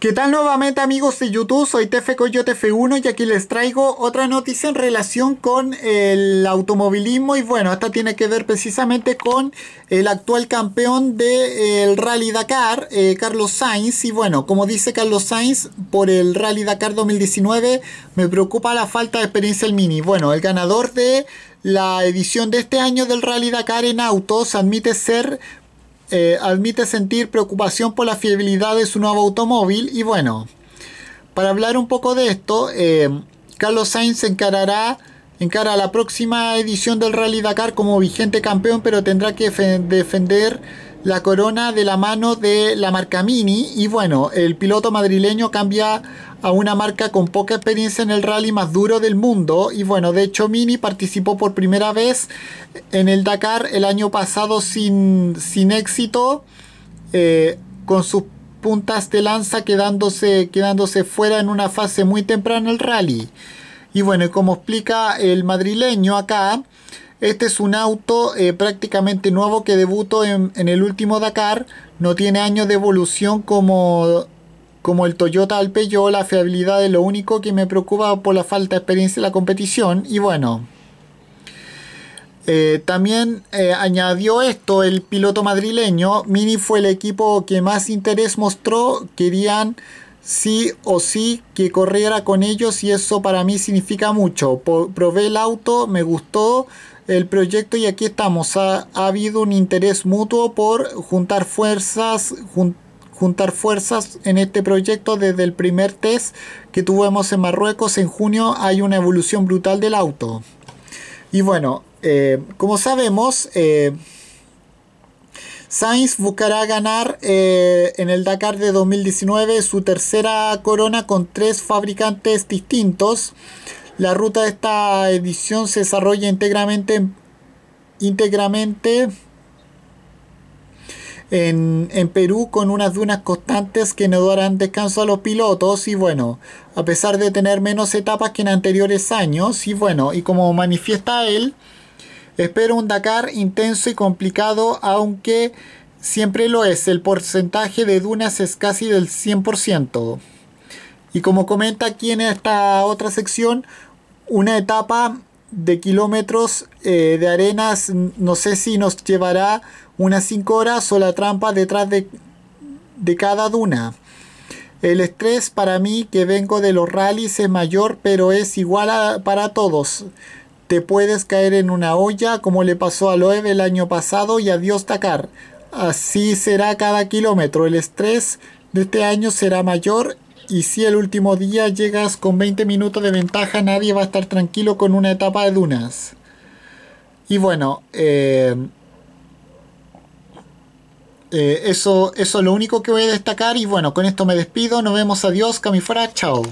¿Qué tal nuevamente amigos de YouTube? Soy TF Coyote TF1 y aquí les traigo otra noticia en relación con el automovilismo y bueno, esta tiene que ver precisamente con el actual campeón del eh, Rally Dakar, eh, Carlos Sainz y bueno, como dice Carlos Sainz, por el Rally Dakar 2019 me preocupa la falta de experiencia el Mini. Bueno, el ganador de la edición de este año del Rally Dakar en autos admite ser eh, admite sentir preocupación por la fiabilidad de su nuevo automóvil y bueno, para hablar un poco de esto, eh, Carlos Sainz se encarará encara la próxima edición del Rally Dakar como vigente campeón, pero tendrá que defender la corona de la mano de la marca Mini y bueno, el piloto madrileño cambia a una marca con poca experiencia en el rally más duro del mundo y bueno, de hecho Mini participó por primera vez en el Dakar el año pasado sin, sin éxito eh, con sus puntas de lanza quedándose, quedándose fuera en una fase muy temprana del rally y bueno, como explica el madrileño acá este es un auto eh, prácticamente nuevo que debutó en, el último Dakar. No tiene años de evolución como, como el Toyota Alpeyo. La fiabilidad es lo único que me preocupa por la falta de experiencia en la competición. Y bueno, eh, también eh, añadió esto el piloto madrileño. Mini fue el equipo que más interés mostró. Querían sí o sí que corriera con ellos y eso para mí significa mucho. probé el auto, me gustó el proyecto y aquí estamos. Ha, habido un interés mutuo por juntar fuerzas, juntar fuerzas en este proyecto desde el primer test que tuvimos en Marruecos en junio. Hay una evolución brutal del auto. Y bueno, eh, como sabemos, eh, Sainz buscará ganar eh, en el Dakar de 2019 su tercera corona con tres fabricantes distintos. La ruta de esta edición se desarrolla íntegramente, en, en, Perú con unas dunas constantes que no darán descanso a los pilotos y bueno, a pesar de tener menos etapas que en anteriores años y bueno, y como manifiesta él, espero un Dakar intenso y complicado aunque siempre lo es, el porcentaje de dunas es casi del 100%. Y como comenta aquí en esta otra sección, una etapa de kilómetros eh, de arenas, no sé si nos llevará unas 5 horas o la trampa detrás de, cada duna. El estrés para mí que vengo de los rallies es mayor, pero es igual para todos. Te puedes caer en una olla como le pasó a Loeb el año pasado y adiós Takar... Así será cada kilómetro. El estrés de este año será mayor y si el último día llegas con 20 minutos de ventaja, nadie va a estar tranquilo con una etapa de dunas. Y bueno, eh, eh, eso, eso es lo único que voy a destacar. Y bueno, con esto me despido. Nos vemos. Adiós, Camifora. Chao.